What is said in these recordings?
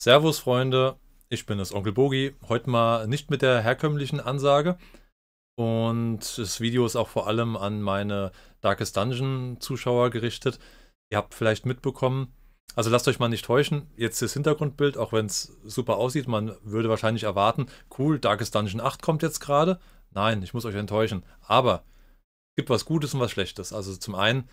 Servus Freunde, ich bin es, Onkel Bogi. Heute mal nicht mit der herkömmlichen Ansage. Und das Video ist auch vor allem an meine Darkest Dungeon Zuschauer gerichtet. Ihr habt vielleicht mitbekommen, also lasst euch mal nicht täuschen, jetzt das Hintergrundbild, auch wenn es super aussieht, man würde wahrscheinlich erwarten, cool, Darkest Dungeon 8 kommt jetzt gerade. Nein, ich muss euch enttäuschen. Aber es gibt was Gutes und was Schlechtes. Also zum einen,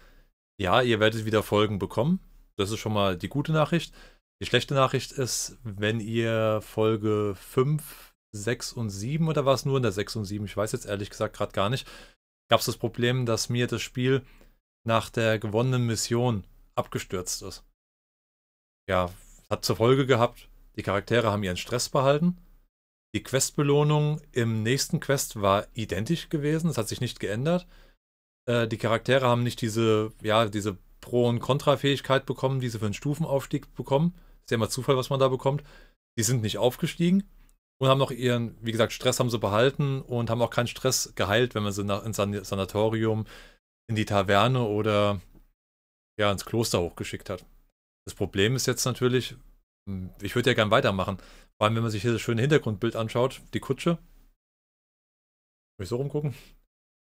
ja, ihr werdet wieder Folgen bekommen. Das ist schon mal die gute Nachricht. Die schlechte Nachricht ist, wenn ihr Folge 5, 6 und 7 oder war es nur in der 6 und 7, ich weiß jetzt ehrlich gesagt gerade gar nicht, gab es das Problem, dass mir das Spiel nach der gewonnenen Mission abgestürzt ist. Ja, hat zur Folge gehabt, die Charaktere haben ihren Stress behalten. Die Questbelohnung im nächsten Quest war identisch gewesen, es hat sich nicht geändert. Äh, die Charaktere haben nicht diese, ja, diese Pro- und Kontra-Fähigkeit bekommen, die sie für einen Stufenaufstieg bekommen. Ist ja immer Zufall, was man da bekommt. Die sind nicht aufgestiegen und haben noch ihren, wie gesagt, Stress haben sie behalten und haben auch keinen Stress geheilt, wenn man sie nach, ins Sanatorium, in die Taverne oder ja, ins Kloster hochgeschickt hat. Das Problem ist jetzt natürlich, hm, ich würde ja gern weitermachen. Vor allem, wenn man sich hier das schöne Hintergrundbild anschaut, die Kutsche. Muss ich so rumgucken?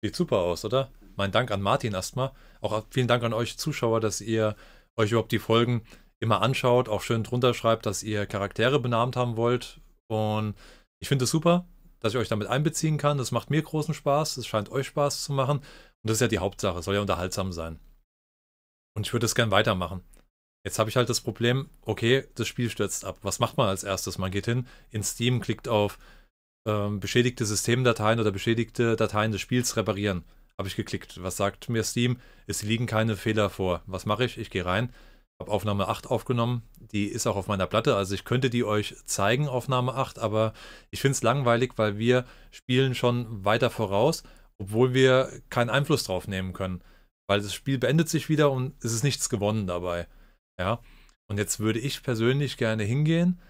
Sieht super aus, oder? Mein Dank an Martin erstmal. Auch vielen Dank an euch Zuschauer, dass ihr euch überhaupt die Folgen immer anschaut, auch schön drunter schreibt, dass ihr Charaktere benannt haben wollt. Und ich finde es das super, dass ich euch damit einbeziehen kann. Das macht mir großen Spaß, es scheint euch Spaß zu machen. Und das ist ja die Hauptsache, soll ja unterhaltsam sein. Und ich würde es gern weitermachen. Jetzt habe ich halt das Problem, okay, das Spiel stürzt ab. Was macht man als erstes? Man geht hin in Steam, klickt auf ähm, beschädigte Systemdateien oder beschädigte Dateien des Spiels reparieren. Habe ich geklickt. Was sagt mir Steam? Es liegen keine Fehler vor. Was mache ich? Ich gehe rein, habe Aufnahme 8 aufgenommen. Die ist auch auf meiner Platte, also ich könnte die euch zeigen, Aufnahme 8, aber ich finde es langweilig, weil wir spielen schon weiter voraus, obwohl wir keinen Einfluss drauf nehmen können. Weil das Spiel beendet sich wieder und es ist nichts gewonnen dabei. Ja. Und jetzt würde ich persönlich gerne hingehen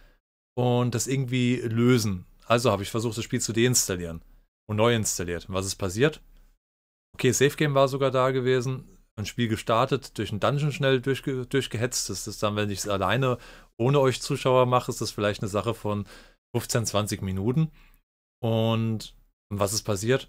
und das irgendwie lösen. Also habe ich versucht, das Spiel zu deinstallieren und neu installiert. was ist passiert? Okay, Safe Game war sogar da gewesen ein Spiel gestartet, durch einen Dungeon schnell durchge durchgehetzt. Das ist dann, wenn ich es alleine ohne euch Zuschauer mache, ist das vielleicht eine Sache von 15, 20 Minuten. Und was ist passiert?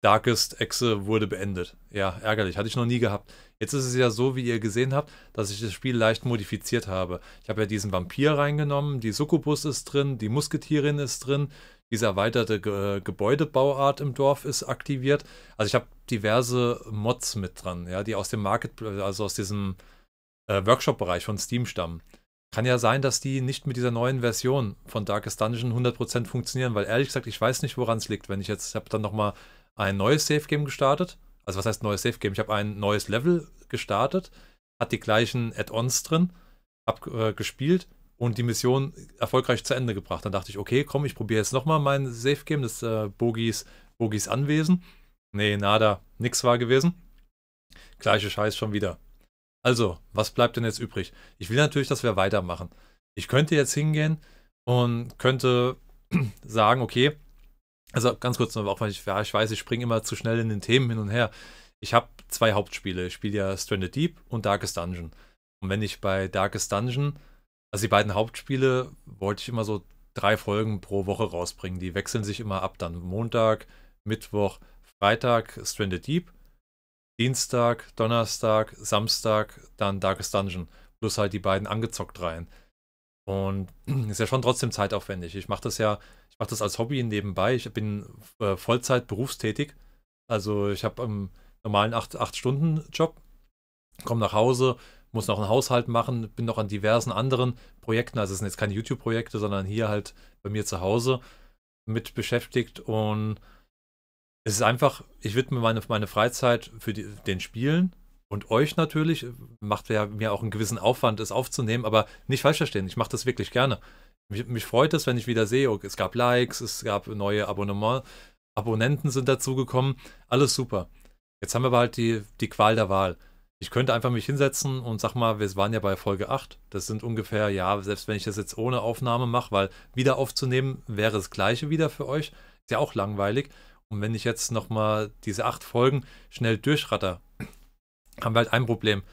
Darkest Exe wurde beendet. Ja, ärgerlich. Hatte ich noch nie gehabt. Jetzt ist es ja so, wie ihr gesehen habt, dass ich das Spiel leicht modifiziert habe. Ich habe ja diesen Vampir reingenommen, die Succubus ist drin, die Musketierin ist drin, diese erweiterte Ge Gebäudebauart im Dorf ist aktiviert. Also ich habe diverse Mods mit dran, ja, die aus dem Market, also aus diesem äh, Workshop-Bereich von Steam stammen. Kann ja sein, dass die nicht mit dieser neuen Version von Darkest Dungeon 100% funktionieren, weil ehrlich gesagt, ich weiß nicht, woran es liegt. Wenn ich jetzt, ich habe dann nochmal ein neues Safe-Game gestartet. Also was heißt neues Safe-Game? Ich habe ein neues Level gestartet, hat die gleichen Add-ons drin, hab äh, gespielt, und die Mission erfolgreich zu Ende gebracht. Dann dachte ich, okay, komm, ich probiere jetzt nochmal mein Safe Game das äh, Bogies, Bogies Anwesen. Nee, nada, nix war gewesen. Gleiche Scheiß schon wieder. Also, was bleibt denn jetzt übrig? Ich will natürlich, dass wir weitermachen. Ich könnte jetzt hingehen und könnte sagen, okay, also ganz kurz noch, auch weil ich, ja, ich weiß, ich springe immer zu schnell in den Themen hin und her. Ich habe zwei Hauptspiele. Ich spiele ja Stranded Deep und Darkest Dungeon. Und wenn ich bei Darkest Dungeon also die beiden Hauptspiele wollte ich immer so drei Folgen pro Woche rausbringen. Die wechseln sich immer ab. Dann Montag, Mittwoch, Freitag Stranded Deep, Dienstag, Donnerstag, Samstag, dann Darkest Dungeon. Plus halt die beiden angezockt rein. Und ist ja schon trotzdem zeitaufwendig. Ich mache das ja, ich mache das als Hobby nebenbei. Ich bin äh, Vollzeit berufstätig. Also ich habe einen normalen 8-Stunden-Job, komme nach Hause, muss noch einen Haushalt machen, bin noch an diversen anderen Projekten, also es sind jetzt keine YouTube-Projekte, sondern hier halt bei mir zu Hause mit beschäftigt und es ist einfach, ich widme meine, meine Freizeit für die, den Spielen und euch natürlich. Macht ja mir auch einen gewissen Aufwand, es aufzunehmen, aber nicht falsch verstehen, ich mache das wirklich gerne. Mich, mich freut es, wenn ich wieder sehe, es gab Likes, es gab neue Abonnement, Abonnenten sind dazugekommen, alles super. Jetzt haben wir aber halt die, die Qual der Wahl. Ich könnte einfach mich hinsetzen und sag mal, wir waren ja bei Folge 8. Das sind ungefähr, ja, selbst wenn ich das jetzt ohne Aufnahme mache, weil wieder aufzunehmen wäre das gleiche wieder für euch. Ist ja auch langweilig. Und wenn ich jetzt nochmal diese 8 Folgen schnell durchratter, haben wir halt ein Problem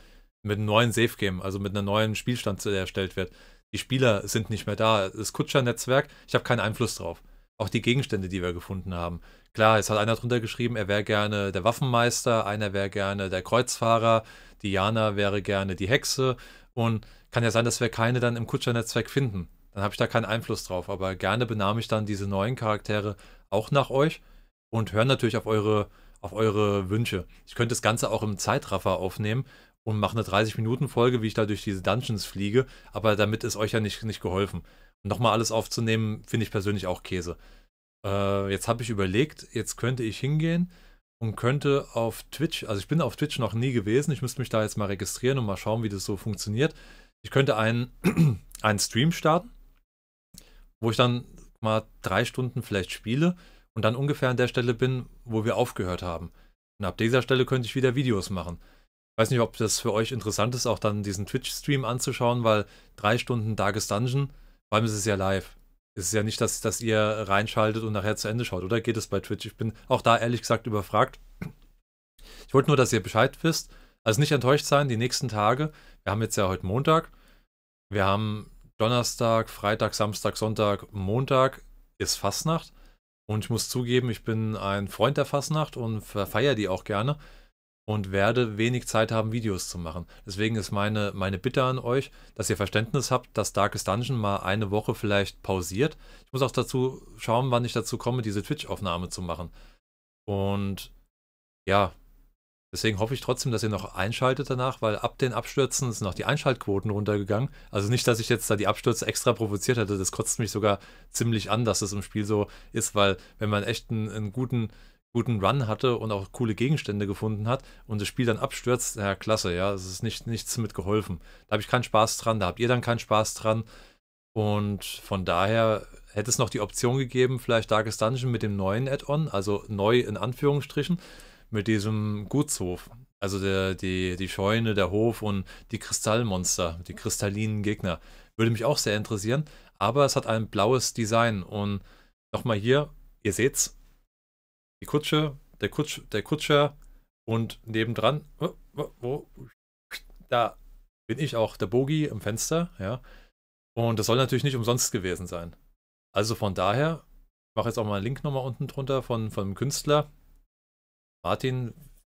mit einem neuen Safe-Game, also mit einem neuen Spielstand, der erstellt wird. Die Spieler sind nicht mehr da. Das Kutscher-Netzwerk, ich habe keinen Einfluss drauf auch die Gegenstände, die wir gefunden haben. Klar, es hat einer drunter geschrieben, er wäre gerne der Waffenmeister, einer wäre gerne der Kreuzfahrer, Diana wäre gerne die Hexe und kann ja sein, dass wir keine dann im Kutschernetzwerk finden. Dann habe ich da keinen Einfluss drauf, aber gerne benahme ich dann diese neuen Charaktere auch nach euch und höre natürlich auf eure, auf eure Wünsche. Ich könnte das Ganze auch im Zeitraffer aufnehmen und mache eine 30-Minuten-Folge, wie ich da durch diese Dungeons fliege, aber damit ist euch ja nicht, nicht geholfen nochmal alles aufzunehmen, finde ich persönlich auch Käse. Äh, jetzt habe ich überlegt, jetzt könnte ich hingehen und könnte auf Twitch, also ich bin auf Twitch noch nie gewesen, ich müsste mich da jetzt mal registrieren und mal schauen, wie das so funktioniert. Ich könnte einen, einen Stream starten, wo ich dann mal drei Stunden vielleicht spiele und dann ungefähr an der Stelle bin, wo wir aufgehört haben. Und ab dieser Stelle könnte ich wieder Videos machen. Ich weiß nicht, ob das für euch interessant ist, auch dann diesen Twitch-Stream anzuschauen, weil drei Stunden Darkest Dungeon vor allem ist es ja live. Es ist ja nicht, dass, dass ihr reinschaltet und nachher zu Ende schaut, oder geht es bei Twitch? Ich bin auch da ehrlich gesagt überfragt. Ich wollte nur, dass ihr Bescheid wisst. Also nicht enttäuscht sein, die nächsten Tage. Wir haben jetzt ja heute Montag. Wir haben Donnerstag, Freitag, Samstag, Sonntag, Montag ist Fastnacht. Und ich muss zugeben, ich bin ein Freund der Fastnacht und feiere die auch gerne und werde wenig Zeit haben, Videos zu machen. Deswegen ist meine, meine Bitte an euch, dass ihr Verständnis habt, dass Darkest Dungeon mal eine Woche vielleicht pausiert. Ich muss auch dazu schauen, wann ich dazu komme, diese Twitch-Aufnahme zu machen. Und ja, Deswegen hoffe ich trotzdem, dass ihr noch einschaltet danach, weil ab den Abstürzen sind auch die Einschaltquoten runtergegangen. Also nicht, dass ich jetzt da die Abstürze extra provoziert hätte. Das kotzt mich sogar ziemlich an, dass das im Spiel so ist, weil wenn man echt einen, einen guten guten Run hatte und auch coole Gegenstände gefunden hat und das Spiel dann abstürzt, ja, klasse, ja, es ist nicht, nichts mit geholfen. Da habe ich keinen Spaß dran, da habt ihr dann keinen Spaß dran. Und von daher hätte es noch die Option gegeben, vielleicht Darkest Dungeon mit dem neuen Add-on, also neu in Anführungsstrichen, mit diesem Gutshof. Also der, die, die Scheune, der Hof und die Kristallmonster, die kristallinen Gegner. Würde mich auch sehr interessieren, aber es hat ein blaues Design. Und nochmal hier, ihr seht's, die Kutsche, der, Kutsch, der Kutscher und nebendran, äh, wo, wo, da bin ich auch der Bogi im Fenster, ja. Und das soll natürlich nicht umsonst gewesen sein. Also von daher, ich mache jetzt auch mal einen Link nochmal unten drunter von, von einem Künstler, Martin,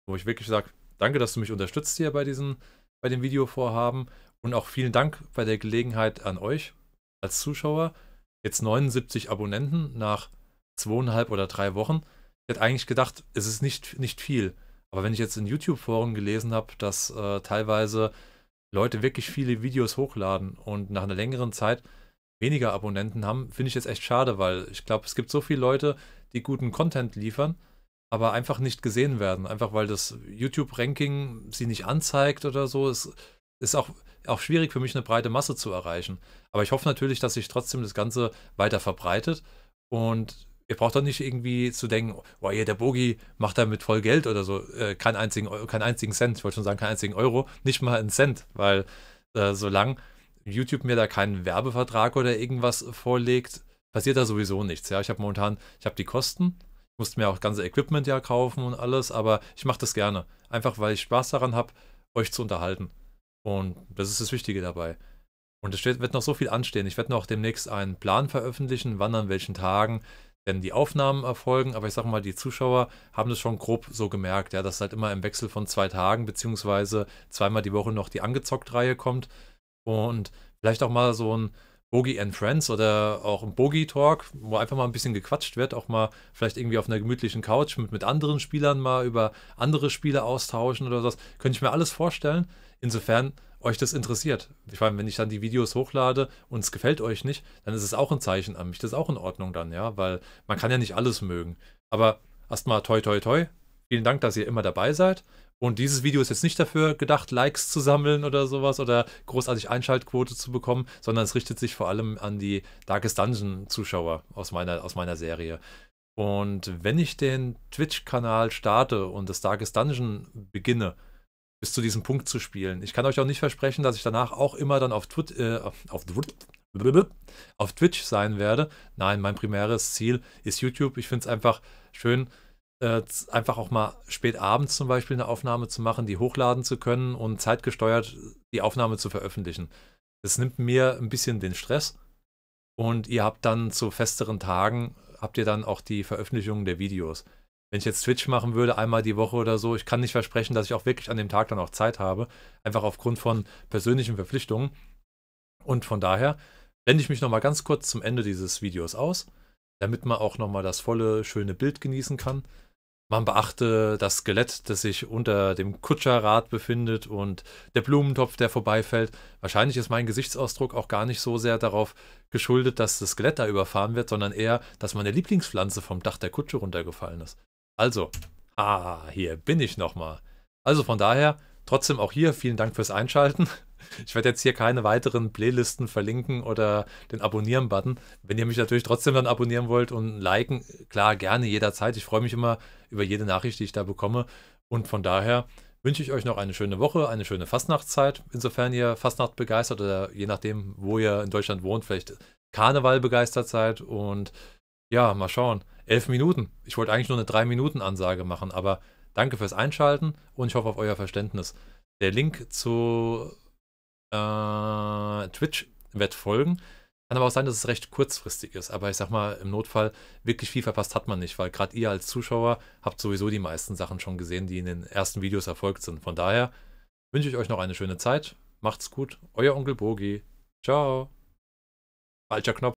wo ich wirklich sage, danke, dass du mich unterstützt hier bei diesem, bei dem Videovorhaben. Und auch vielen Dank bei der Gelegenheit an euch als Zuschauer. Jetzt 79 Abonnenten nach zweieinhalb oder drei Wochen hätte eigentlich gedacht, es ist nicht, nicht viel. Aber wenn ich jetzt in YouTube-Foren gelesen habe, dass äh, teilweise Leute wirklich viele Videos hochladen und nach einer längeren Zeit weniger Abonnenten haben, finde ich jetzt echt schade, weil ich glaube, es gibt so viele Leute, die guten Content liefern, aber einfach nicht gesehen werden. Einfach weil das YouTube-Ranking sie nicht anzeigt oder so. Es ist auch, auch schwierig für mich, eine breite Masse zu erreichen. Aber ich hoffe natürlich, dass sich trotzdem das Ganze weiter verbreitet und ihr braucht doch nicht irgendwie zu denken, boah, hier, der Bogi macht damit voll Geld oder so. Äh, keinen einzigen, Euro, einzigen Cent, ich wollte schon sagen, keinen einzigen Euro, nicht mal einen Cent, weil äh, solange YouTube mir da keinen Werbevertrag oder irgendwas vorlegt, passiert da sowieso nichts. Ja, ich habe momentan, ich habe die Kosten, musste mir auch ganze Equipment ja kaufen und alles, aber ich mache das gerne. Einfach weil ich Spaß daran habe, euch zu unterhalten. Und das ist das Wichtige dabei. Und es wird noch so viel anstehen. Ich werde noch demnächst einen Plan veröffentlichen, wann an welchen Tagen denn die Aufnahmen erfolgen, aber ich sag mal, die Zuschauer haben das schon grob so gemerkt, ja, dass halt immer im Wechsel von zwei Tagen beziehungsweise zweimal die Woche noch die Angezockt-Reihe kommt und vielleicht auch mal so ein Bogey and Friends oder auch ein Bogey Talk, wo einfach mal ein bisschen gequatscht wird, auch mal vielleicht irgendwie auf einer gemütlichen Couch mit, mit anderen Spielern mal über andere Spiele austauschen oder sowas. könnte ich mir alles vorstellen. Insofern euch das interessiert. Ich meine, wenn ich dann die Videos hochlade und es gefällt euch nicht, dann ist es auch ein Zeichen an mich. Das ist auch in Ordnung dann, ja, weil man kann ja nicht alles mögen. Aber erstmal toi toi toi. Vielen Dank, dass ihr immer dabei seid. Und dieses Video ist jetzt nicht dafür gedacht, Likes zu sammeln oder sowas oder großartig Einschaltquote zu bekommen, sondern es richtet sich vor allem an die Darkest Dungeon Zuschauer aus meiner, aus meiner Serie. Und wenn ich den Twitch-Kanal starte und das Darkest Dungeon beginne, bis zu diesem Punkt zu spielen. Ich kann euch auch nicht versprechen, dass ich danach auch immer dann auf, Twit äh, auf, auf Twitch sein werde. Nein, mein primäres Ziel ist YouTube. Ich finde es einfach schön, äh, einfach auch mal spät abends zum Beispiel eine Aufnahme zu machen, die hochladen zu können und zeitgesteuert die Aufnahme zu veröffentlichen. Das nimmt mir ein bisschen den Stress und ihr habt dann zu festeren Tagen, habt ihr dann auch die Veröffentlichung der Videos wenn ich jetzt Twitch machen würde, einmal die Woche oder so, ich kann nicht versprechen, dass ich auch wirklich an dem Tag dann auch Zeit habe. Einfach aufgrund von persönlichen Verpflichtungen. Und von daher blende ich mich nochmal ganz kurz zum Ende dieses Videos aus, damit man auch nochmal das volle, schöne Bild genießen kann. Man beachte das Skelett, das sich unter dem Kutscherrad befindet und der Blumentopf, der vorbeifällt. Wahrscheinlich ist mein Gesichtsausdruck auch gar nicht so sehr darauf geschuldet, dass das Skelett da überfahren wird, sondern eher, dass meine Lieblingspflanze vom Dach der Kutsche runtergefallen ist. Also, ah, hier bin ich nochmal. Also von daher, trotzdem auch hier vielen Dank fürs Einschalten. Ich werde jetzt hier keine weiteren Playlisten verlinken oder den Abonnieren-Button. Wenn ihr mich natürlich trotzdem dann abonnieren wollt und liken, klar, gerne jederzeit. Ich freue mich immer über jede Nachricht, die ich da bekomme. Und von daher wünsche ich euch noch eine schöne Woche, eine schöne Fastnachtszeit, insofern ihr Fastnacht begeistert oder je nachdem, wo ihr in Deutschland wohnt, vielleicht Karneval begeistert seid. Und ja, mal schauen elf Minuten. Ich wollte eigentlich nur eine drei Minuten Ansage machen, aber danke fürs Einschalten und ich hoffe auf euer Verständnis. Der Link zu äh, Twitch wird folgen. Kann aber auch sein, dass es recht kurzfristig ist. Aber ich sag mal, im Notfall wirklich viel verpasst hat man nicht, weil gerade ihr als Zuschauer habt sowieso die meisten Sachen schon gesehen, die in den ersten Videos erfolgt sind. Von daher wünsche ich euch noch eine schöne Zeit. Macht's gut. Euer Onkel Bogi. Ciao. Falscher Knopf.